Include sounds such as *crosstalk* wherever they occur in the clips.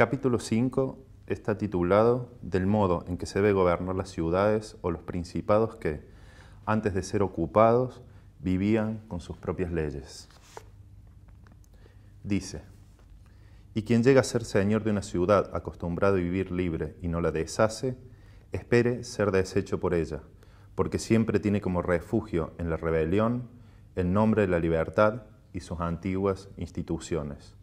Capítulo 5 está titulado Del modo en que se ve gobernar las ciudades o los principados que, antes de ser ocupados, vivían con sus propias leyes. Dice, y quien llega a ser señor de una ciudad acostumbrado a vivir libre y no la deshace, espere ser deshecho por ella, porque siempre tiene como refugio en la rebelión el nombre de la libertad y sus antiguas instituciones,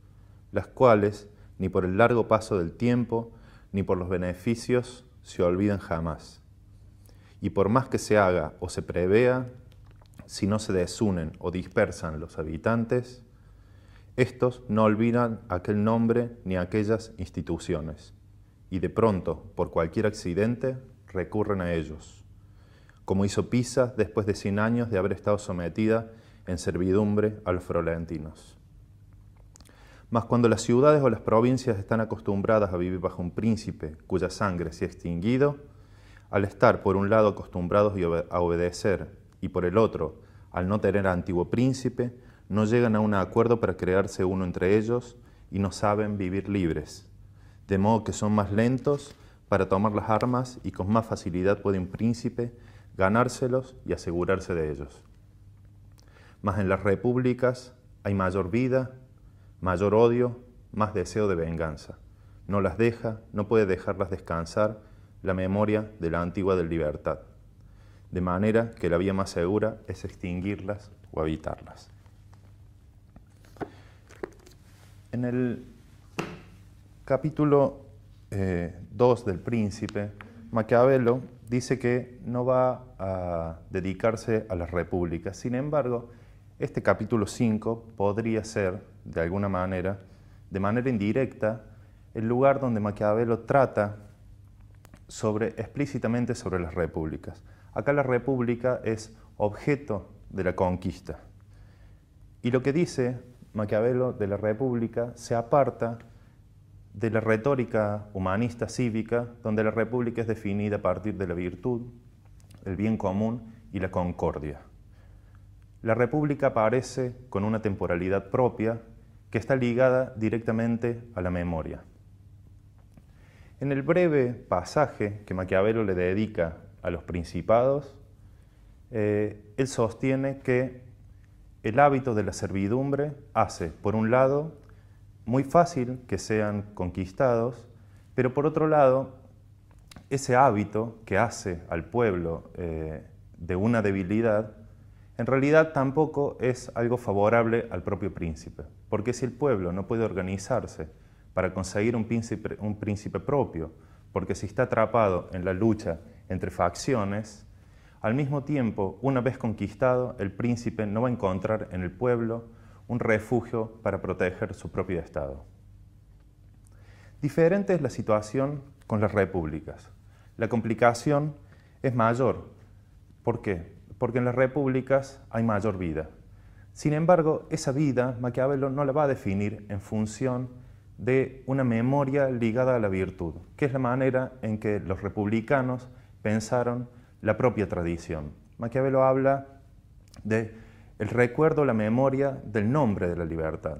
las cuales ni por el largo paso del tiempo, ni por los beneficios se olviden jamás. Y por más que se haga o se prevea, si no se desunen o dispersan los habitantes, estos no olvidan aquel nombre ni aquellas instituciones, y de pronto, por cualquier accidente, recurren a ellos, como hizo Pisa después de 100 años de haber estado sometida en servidumbre a los florentinos. Mas cuando las ciudades o las provincias están acostumbradas a vivir bajo un príncipe cuya sangre se ha extinguido, al estar por un lado acostumbrados a obedecer y por el otro, al no tener antiguo príncipe, no llegan a un acuerdo para crearse uno entre ellos y no saben vivir libres. De modo que son más lentos para tomar las armas y con más facilidad puede un príncipe ganárselos y asegurarse de ellos. Mas en las repúblicas hay mayor vida, mayor odio, más deseo de venganza. No las deja, no puede dejarlas descansar la memoria de la antigua del libertad, de manera que la vía más segura es extinguirlas o evitarlas. En el capítulo 2 eh, del Príncipe, Maquiavelo dice que no va a dedicarse a las repúblicas. Sin embargo, este capítulo 5 podría ser, de alguna manera, de manera indirecta, el lugar donde Maquiavelo trata explícitamente sobre las repúblicas. Acá la república es objeto de la conquista. Y lo que dice Maquiavelo de la república se aparta de la retórica humanista cívica, donde la república es definida a partir de la virtud, el bien común y la concordia la República aparece con una temporalidad propia que está ligada directamente a la memoria. En el breve pasaje que Maquiavelo le dedica a los principados, eh, él sostiene que el hábito de la servidumbre hace, por un lado, muy fácil que sean conquistados, pero por otro lado, ese hábito que hace al pueblo eh, de una debilidad en realidad tampoco es algo favorable al propio príncipe, porque si el pueblo no puede organizarse para conseguir un príncipe, propio, porque si está atrapado en la lucha entre facciones, al mismo tiempo, una vez conquistado, el príncipe no va a encontrar en el pueblo un refugio para proteger su propio Estado. Diferente es la situación con las repúblicas. La complicación es mayor. ¿Por qué? porque en las repúblicas hay mayor vida. Sin embargo, esa vida Maquiavelo no la va a definir en función de una memoria ligada a la virtud, que es la manera en que los republicanos pensaron la propia tradición. Maquiavelo habla de el recuerdo, la memoria del nombre de la libertad,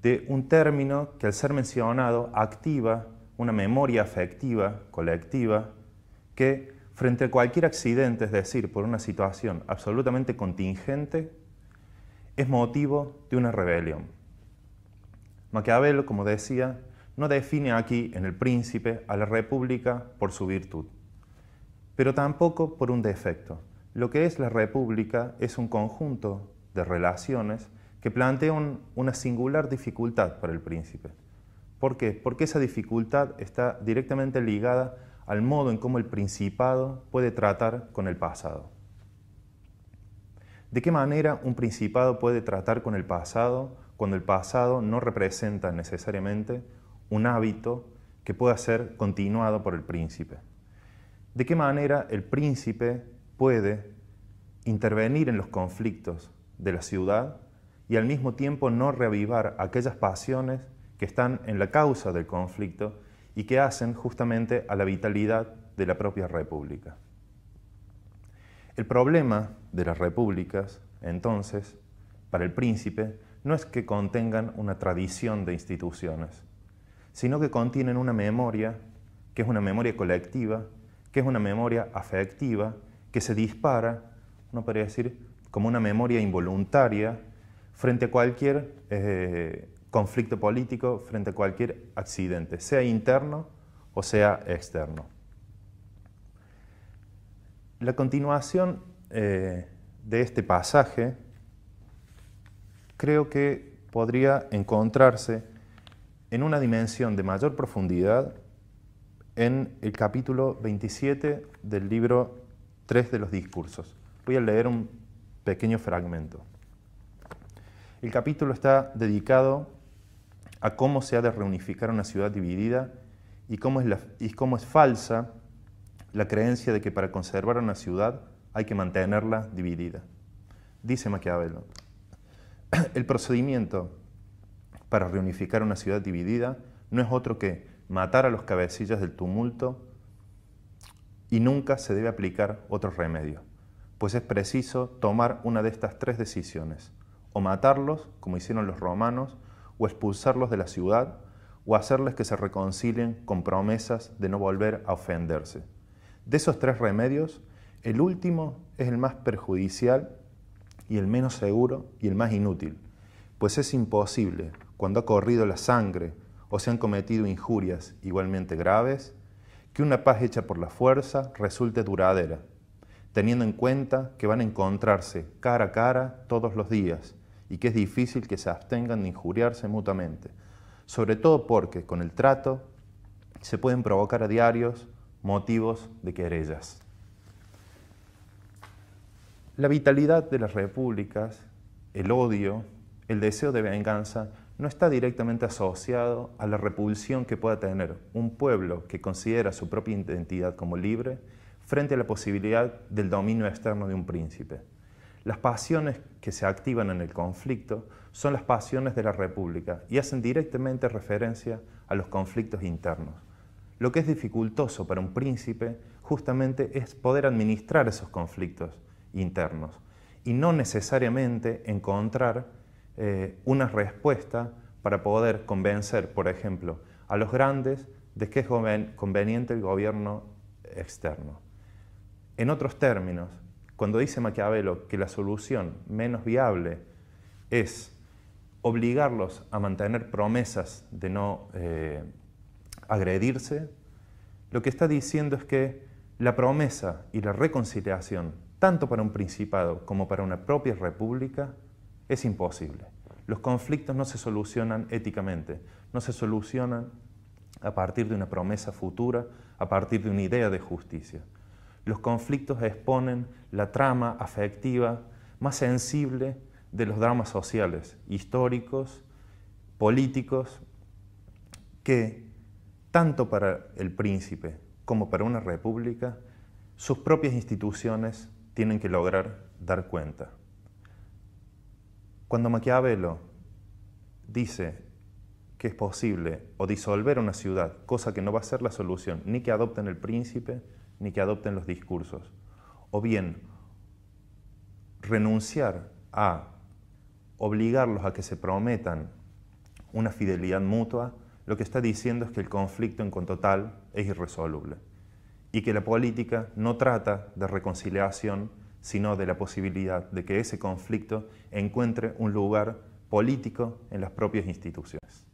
de un término que al ser mencionado activa una memoria afectiva colectiva que Frente a cualquier accidente, es decir, por una situación absolutamente contingente, es motivo de una rebelión. Maquiavelo, como decía, no define aquí en el príncipe a la república por su virtud, pero tampoco por un defecto. Lo que es la república es un conjunto de relaciones que plantean una singular dificultad para el príncipe. ¿Por qué? Porque esa dificultad está directamente ligada al modo en cómo el principado puede tratar con el pasado. ¿De qué manera un principado puede tratar con el pasado cuando el pasado no representa necesariamente un hábito que pueda ser continuado por el príncipe? ¿De qué manera el príncipe puede intervenir en los conflictos de la ciudad y al mismo tiempo no reavivar aquellas pasiones que están en la causa del conflicto y que hacen justamente a la vitalidad de la propia república. El problema de las repúblicas, entonces, para el príncipe, no es que contengan una tradición de instituciones, sino que contienen una memoria, que es una memoria colectiva, que es una memoria afectiva, que se dispara, uno podría decir, como una memoria involuntaria, frente a cualquier eh, conflicto político frente a cualquier accidente, sea interno o sea externo. La continuación eh, de este pasaje creo que podría encontrarse en una dimensión de mayor profundidad en el capítulo 27 del libro 3 de los discursos. Voy a leer un pequeño fragmento. El capítulo está dedicado a cómo se ha de reunificar una ciudad dividida y cómo es, y cómo es falsa la creencia de que para conservar una ciudad hay que mantenerla dividida. Dice Maquiavelo, *clears throat* el procedimiento para reunificar una ciudad dividida no es otro que matar a los cabecillas del tumulto y nunca se debe aplicar otro remedio, pues es preciso tomar una de estas tres decisiones, o matarlos, como hicieron los romanos, o expulsarlos de la ciudad, o hacerles que se reconcilien con promesas de no volver a ofenderse. De esos tres remedios, el último es el más perjudicial y el menos seguro y el más inútil, pues es imposible, cuando ha corrido la sangre o se han cometido injurias igualmente graves, que una paz hecha por la fuerza resulte duradera, teniendo en cuenta que van a encontrarse cara a cara todos los días, y que es difícil que se abstengan de injuriarse mutuamente, sobre todo porque con el trato se pueden provocar a diarios motivos de querellas. La vitalidad de las repúblicas, el odio, el deseo de venganza, no está directamente asociado a la repulsión que pueda tener un pueblo que considera su propia identidad como libre frente a la posibilidad del dominio externo de un príncipe. Las pasiones que se activan en el conflicto son las pasiones de la República y hacen directamente referencia a los conflictos internos. Lo que es dificultoso para un príncipe justamente es poder administrar esos conflictos internos y no necesariamente encontrar eh, una respuesta para poder convencer, por ejemplo, a los grandes de que es conveniente el gobierno externo. En otros términos, cuando dice Maquiavelo que la solución menos viable es obligarlos a mantener promesas de no eh, agredirse, lo que está diciendo es que la promesa y la reconciliación, tanto para un principado como para una propia república, es imposible. Los conflictos no se solucionan éticamente, no se solucionan a partir de una promesa futura, a partir de una idea de justicia los conflictos exponen la trama afectiva más sensible de los dramas sociales, históricos, políticos, que tanto para el príncipe como para una república, sus propias instituciones tienen que lograr dar cuenta. Cuando Maquiavelo dice que es posible o disolver una ciudad, cosa que no va a ser la solución, ni que adopten el príncipe, ni que adopten los discursos. O bien, renunciar a obligarlos a que se prometan una fidelidad mutua, lo que está diciendo es que el conflicto en cuanto tal es irresoluble y que la política no trata de reconciliación, sino de la posibilidad de que ese conflicto encuentre un lugar político en las propias instituciones.